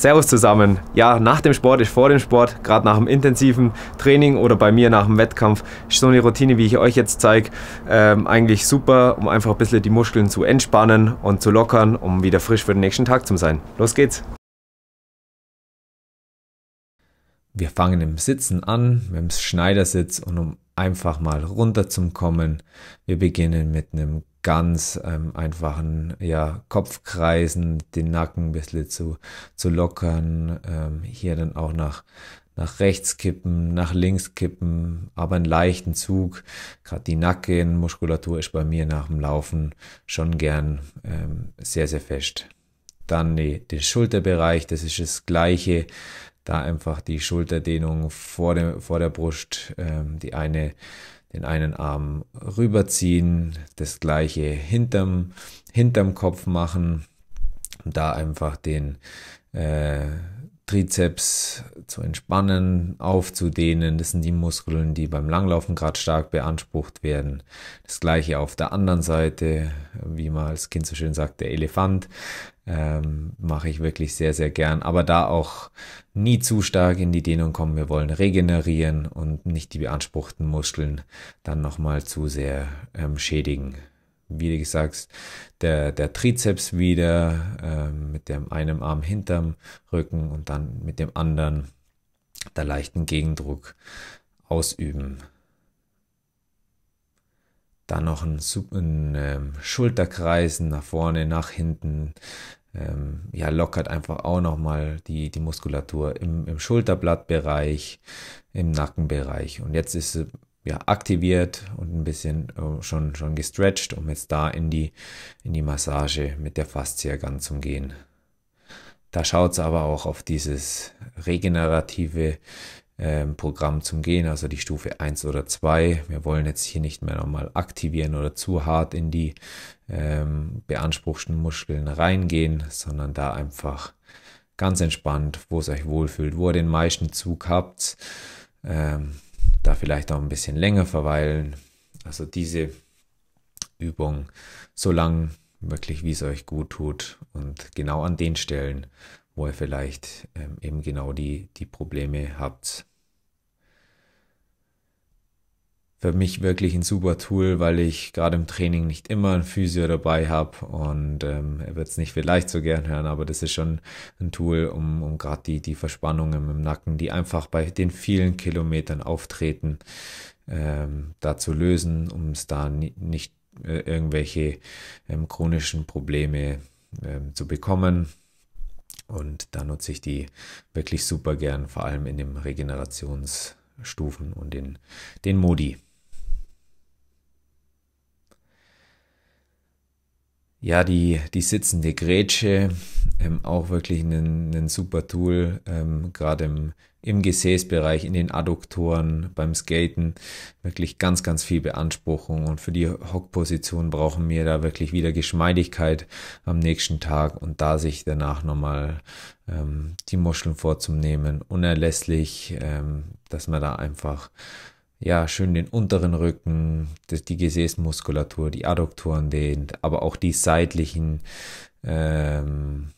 Servus zusammen. Ja, nach dem Sport ist vor dem Sport, gerade nach dem intensiven Training oder bei mir nach dem Wettkampf, ist so eine Routine, wie ich euch jetzt zeige, ähm, eigentlich super, um einfach ein bisschen die Muskeln zu entspannen und zu lockern, um wieder frisch für den nächsten Tag zu sein. Los geht's! Wir fangen im Sitzen an, mit dem Schneidersitz und um einfach mal runter zum Kommen. Wir beginnen mit einem ganz ähm, einfachen ja, Kopfkreisen, den Nacken ein bisschen zu, zu lockern. Ähm, hier dann auch nach, nach rechts kippen, nach links kippen, aber einen leichten Zug. Gerade die Nackenmuskulatur ist bei mir nach dem Laufen schon gern ähm, sehr, sehr fest. Dann die, den Schulterbereich, das ist das gleiche. Da einfach die Schulterdehnung vor, dem, vor der Brust, ähm, die eine den einen Arm rüberziehen, das gleiche hinterm, hinterm Kopf machen, da einfach den äh, Trizeps zu entspannen, aufzudehnen. Das sind die Muskeln, die beim Langlaufen gerade stark beansprucht werden. Das gleiche auf der anderen Seite, wie man als Kind so schön sagt, der Elefant ähm, mache ich wirklich sehr, sehr gern. Aber da auch nie zu stark in die Dehnung kommen. Wir wollen regenerieren und nicht die beanspruchten Muskeln dann nochmal zu sehr ähm, schädigen. Wie gesagt, der, der Trizeps wieder ähm, mit dem einen Arm hinterm Rücken und dann mit dem anderen da leichten Gegendruck ausüben. Dann noch ein, ein ähm, Schulterkreisen nach vorne, nach hinten, ähm, ja, lockert einfach auch nochmal die, die Muskulatur im, im Schulterblattbereich, im Nackenbereich. Und jetzt ist sie ja, aktiviert und ein bisschen äh, schon, schon gestretched, um jetzt da in die, in die Massage mit der Faszie ganz zu gehen. Da schaut es aber auch auf dieses regenerative ähm, Programm zum Gehen, also die Stufe 1 oder 2. Wir wollen jetzt hier nicht mehr nochmal aktivieren oder zu hart in die ähm, beanspruchten Muskeln reingehen, sondern da einfach ganz entspannt, wo es euch wohlfühlt, wo ihr den meisten Zug habt, ähm, da vielleicht auch ein bisschen länger verweilen. Also diese Übung so lang wirklich, wie es euch gut tut und genau an den Stellen, wo ihr vielleicht ähm, eben genau die, die Probleme habt. für mich wirklich ein super Tool, weil ich gerade im Training nicht immer einen Physio dabei habe und ähm, er wird es nicht vielleicht so gern hören, aber das ist schon ein Tool, um, um gerade die, die Verspannungen im Nacken, die einfach bei den vielen Kilometern auftreten, ähm, da zu lösen, um es da nie, nicht äh, irgendwelche ähm, chronischen Probleme ähm, zu bekommen. Und da nutze ich die wirklich super gern, vor allem in den Regenerationsstufen und in den Modi. ja, die, die sitzende Grätsche, ähm, auch wirklich ein, ein super Tool, ähm, gerade im, im Gesäßbereich, in den Adduktoren, beim Skaten, wirklich ganz, ganz viel Beanspruchung. Und für die Hockposition brauchen wir da wirklich wieder Geschmeidigkeit am nächsten Tag und da sich danach nochmal ähm, die Muscheln vorzunehmen, unerlässlich, ähm, dass man da einfach ja, schön den unteren Rücken, die Gesäßmuskulatur, die Adduktoren dehnt, aber auch die seitlichen ähm,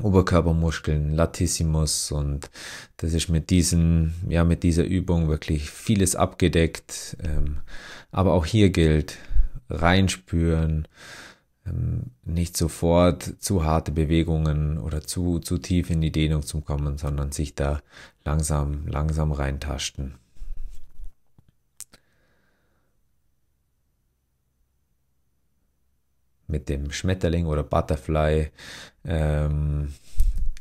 Oberkörpermuskeln, Latissimus und das ist mit diesen, ja, mit dieser Übung wirklich vieles abgedeckt. Ähm, aber auch hier gilt, reinspüren, ähm, nicht sofort zu harte Bewegungen oder zu, zu tief in die Dehnung zu kommen, sondern sich da langsam, langsam reintasten. mit dem Schmetterling oder Butterfly. Ähm,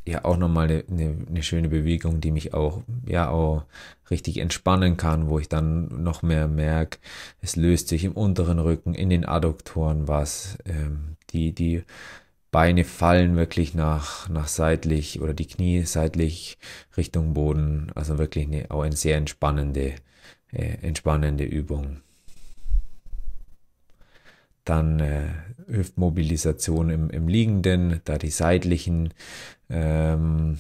ja, auch nochmal eine, eine, eine schöne Bewegung, die mich auch, ja, auch richtig entspannen kann, wo ich dann noch mehr merke, es löst sich im unteren Rücken, in den Adduktoren was. Ähm, die, die Beine fallen wirklich nach, nach seitlich oder die Knie seitlich Richtung Boden. Also wirklich eine, auch eine sehr entspannende, äh, entspannende Übung. Dann äh, Hüftmobilisation im, im Liegenden, da die seitlichen, ähm,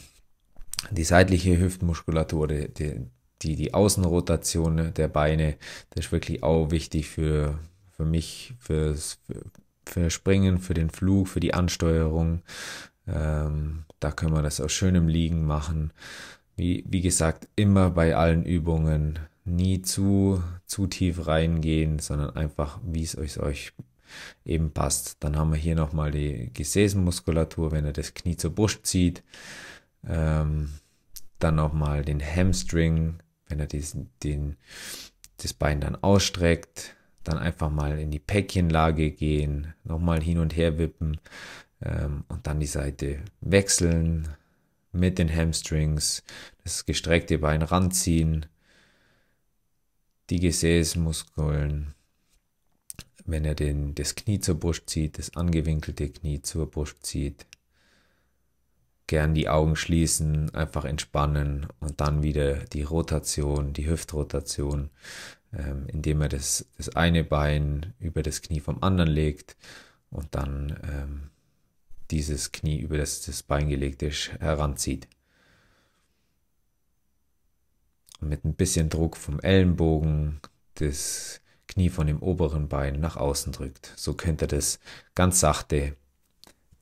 die seitliche Hüftmuskulatur, die, die, die Außenrotation der Beine, das ist wirklich auch wichtig für, für mich, fürs, für, für Springen, für den Flug, für die Ansteuerung. Ähm, da können wir das auch schön im Liegen machen. Wie, wie gesagt, immer bei allen Übungen nie zu, zu tief reingehen, sondern einfach, wie es euch, euch eben passt. Dann haben wir hier nochmal die Gesäßmuskulatur, wenn er das Knie zur Brust zieht. Ähm, dann nochmal den Hamstring, wenn er diesen, den, das Bein dann ausstreckt. Dann einfach mal in die Päckchenlage gehen, nochmal hin und her wippen ähm, und dann die Seite wechseln mit den Hamstrings, das gestreckte Bein ranziehen, die Gesäßmuskeln wenn er den, das Knie zur Brust zieht, das angewinkelte Knie zur Brust zieht. Gern die Augen schließen, einfach entspannen und dann wieder die Rotation, die Hüftrotation, ähm, indem er das, das eine Bein über das Knie vom anderen legt und dann ähm, dieses Knie über das, das Bein gelegt ist, heranzieht. Und mit ein bisschen Druck vom Ellenbogen das Knie von dem oberen Bein nach außen drückt. So könnt ihr das ganz sachte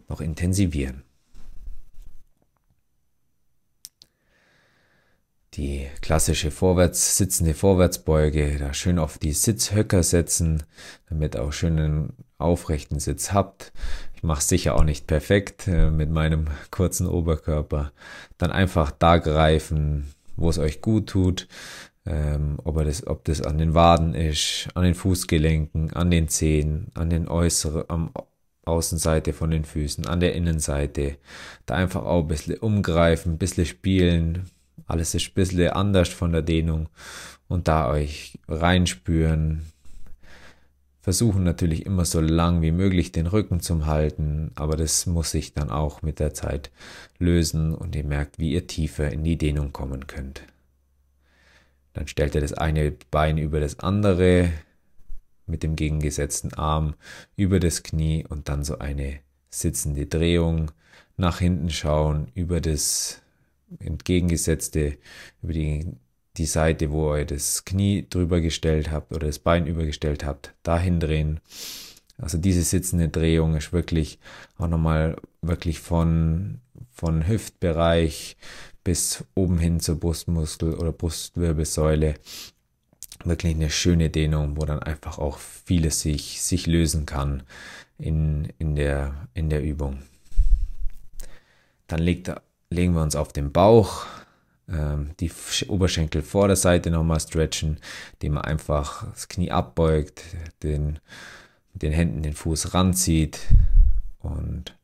noch intensivieren. Die klassische vorwärts sitzende Vorwärtsbeuge, da schön auf die Sitzhöcker setzen, damit auch schön einen aufrechten Sitz habt. Ich mache es sicher auch nicht perfekt äh, mit meinem kurzen Oberkörper. Dann einfach da greifen, wo es euch gut tut. Ähm, ob, das, ob das an den Waden ist, an den Fußgelenken, an den Zehen, an den äußeren, am Außenseite von den Füßen, an der Innenseite. Da einfach auch ein bisschen umgreifen, ein bisschen spielen. Alles ist ein bisschen anders von der Dehnung. Und da euch reinspüren. Versuchen natürlich immer so lang wie möglich den Rücken zum halten, aber das muss sich dann auch mit der Zeit lösen und ihr merkt, wie ihr tiefer in die Dehnung kommen könnt. Dann stellt er das eine Bein über das andere mit dem gegengesetzten Arm über das Knie und dann so eine sitzende Drehung. Nach hinten schauen über das entgegengesetzte, über die, die Seite, wo ihr das Knie drüber gestellt habt oder das Bein übergestellt habt, dahin drehen. Also diese sitzende Drehung ist wirklich auch nochmal wirklich von, von Hüftbereich bis oben hin zur Brustmuskel oder Brustwirbelsäule wirklich eine schöne Dehnung, wo dann einfach auch vieles sich, sich lösen kann in, in, der, in der Übung. Dann legt, legen wir uns auf den Bauch, ähm, die Oberschenkelvorderseite nochmal stretchen, indem man einfach das Knie abbeugt, den, den Händen den Fuß ranzieht und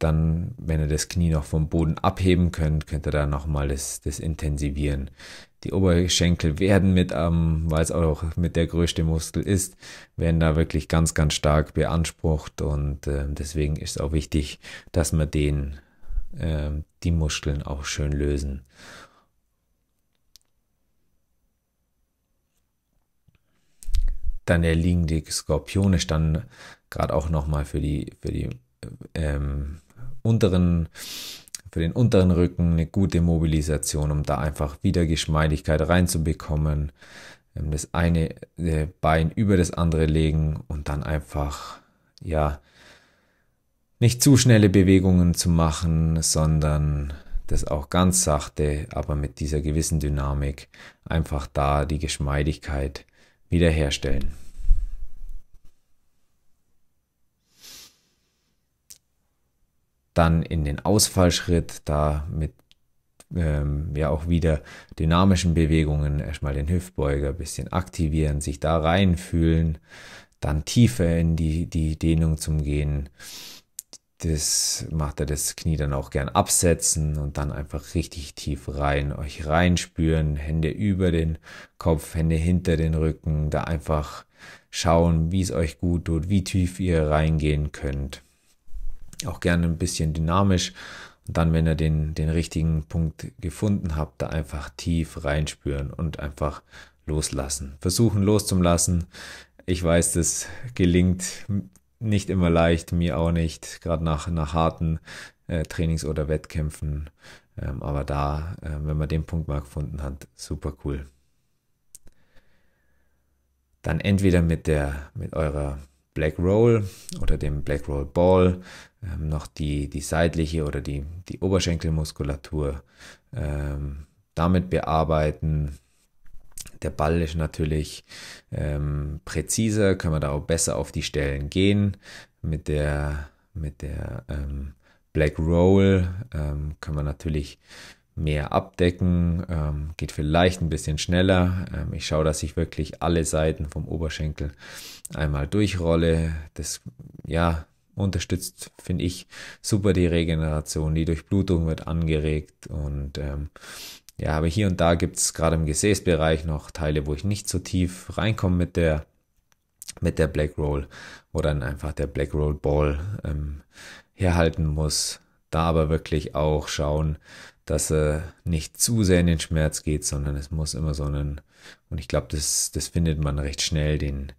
dann, wenn ihr das Knie noch vom Boden abheben könnt, könnt ihr da nochmal das, das intensivieren. Die Oberschenkel werden mit ähm, weil es auch mit der größte Muskel ist, werden da wirklich ganz, ganz stark beansprucht und äh, deswegen ist es auch wichtig, dass man den, äh, die Muskeln auch schön lösen. Dann der liegende Skorpion ist dann gerade auch nochmal für die, für die ähm, unteren, für den unteren Rücken eine gute Mobilisation, um da einfach wieder Geschmeidigkeit reinzubekommen. Ähm, das eine äh, Bein über das andere legen und dann einfach, ja, nicht zu schnelle Bewegungen zu machen, sondern das auch ganz sachte, aber mit dieser gewissen Dynamik einfach da die Geschmeidigkeit wiederherstellen. dann in den Ausfallschritt, da mit ähm, ja auch wieder dynamischen Bewegungen erstmal den Hüftbeuger bisschen aktivieren, sich da reinfühlen, dann tiefer in die, die Dehnung zum Gehen. Das macht er das Knie dann auch gern absetzen und dann einfach richtig tief rein, euch reinspüren, Hände über den Kopf, Hände hinter den Rücken, da einfach schauen, wie es euch gut tut, wie tief ihr reingehen könnt auch gerne ein bisschen dynamisch. Und dann, wenn ihr den, den richtigen Punkt gefunden habt, da einfach tief reinspüren und einfach loslassen. Versuchen loszulassen. Ich weiß, das gelingt nicht immer leicht, mir auch nicht, gerade nach, nach harten äh, Trainings oder Wettkämpfen. Ähm, aber da, äh, wenn man den Punkt mal gefunden hat, super cool. Dann entweder mit der, mit eurer Black Roll oder dem Black Roll Ball ähm, noch die, die seitliche oder die, die Oberschenkelmuskulatur ähm, damit bearbeiten. Der Ball ist natürlich ähm, präziser, können wir da auch besser auf die Stellen gehen. Mit der, mit der ähm, Black Roll ähm, können wir natürlich mehr abdecken, ähm, geht vielleicht ein bisschen schneller. Ähm, ich schaue, dass ich wirklich alle Seiten vom Oberschenkel einmal durchrolle. Das ja unterstützt, finde ich, super die Regeneration. Die Durchblutung wird angeregt und ähm, ja, aber hier und da gibt es gerade im Gesäßbereich noch Teile, wo ich nicht so tief reinkomme mit der mit der Black Roll, wo dann einfach der Black Roll Ball ähm, herhalten muss. Da aber wirklich auch schauen, dass er äh, nicht zu sehr in den Schmerz geht, sondern es muss immer so einen, und ich glaube, das, das findet man recht schnell, den,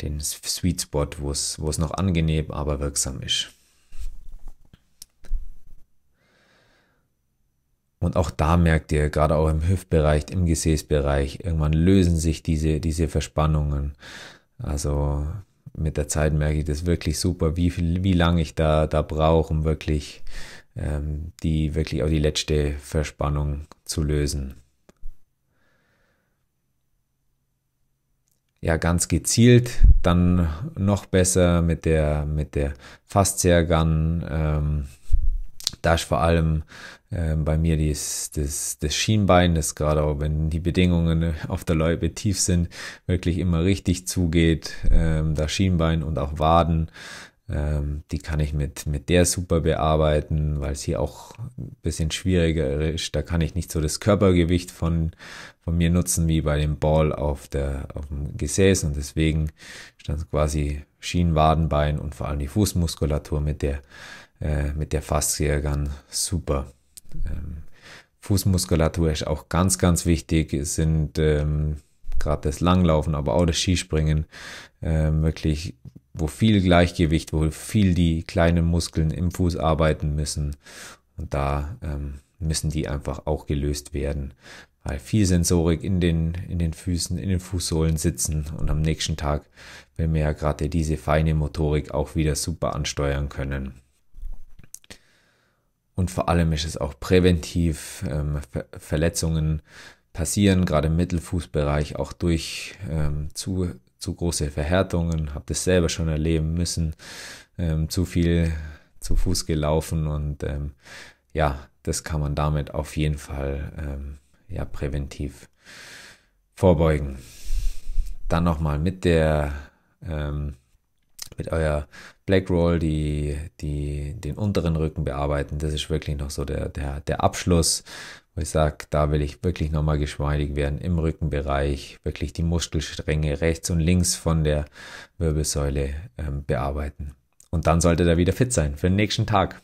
den Sweet Spot, wo es, wo es noch angenehm, aber wirksam ist. Und auch da merkt ihr, gerade auch im Hüftbereich, im Gesäßbereich, irgendwann lösen sich diese, diese Verspannungen. Also mit der Zeit merke ich das wirklich super, wie, wie lange ich da, da brauche, um wirklich ähm, die wirklich auch die letzte Verspannung zu lösen. Ja, ganz gezielt, dann noch besser mit der, mit der Fascia Ähm, da ist vor allem äh, bei mir dies, das, das Schienbein, das gerade auch wenn die Bedingungen auf der Loipe tief sind, wirklich immer richtig zugeht. Ähm, da Schienbein und auch Waden ähm, die kann ich mit, mit der super bearbeiten, weil es hier auch ein bisschen schwieriger ist. Da kann ich nicht so das Körpergewicht von, von mir nutzen wie bei dem Ball auf, der, auf dem Gesäß und deswegen stand quasi Schienenwadenbein und vor allem die Fußmuskulatur mit der, äh, mit der Faszie ganz super. Ähm, Fußmuskulatur ist auch ganz, ganz wichtig. Es sind ähm, gerade das Langlaufen, aber auch das Skispringen, ähm, wirklich, wo viel Gleichgewicht, wo viel die kleinen Muskeln im Fuß arbeiten müssen. Und da ähm, müssen die einfach auch gelöst werden, weil viel Sensorik in den, in den Füßen, in den Fußsohlen sitzen und am nächsten Tag will man ja gerade diese feine Motorik auch wieder super ansteuern können. Und vor allem ist es auch präventiv, ähm, Ver Verletzungen passieren, gerade im Mittelfußbereich, auch durch ähm, zu, zu große Verhärtungen. Habe das selber schon erleben müssen. Ähm, zu viel zu Fuß gelaufen und ähm, ja, das kann man damit auf jeden Fall ähm, ja, präventiv vorbeugen. Dann nochmal mit der ähm, mit euer Blackroll die, die, den unteren Rücken bearbeiten. Das ist wirklich noch so der, der, der Abschluss, wo ich sage, da will ich wirklich nochmal geschmeidig werden im Rückenbereich, wirklich die Muskelstränge rechts und links von der Wirbelsäule ähm, bearbeiten. Und dann sollte er wieder fit sein für den nächsten Tag.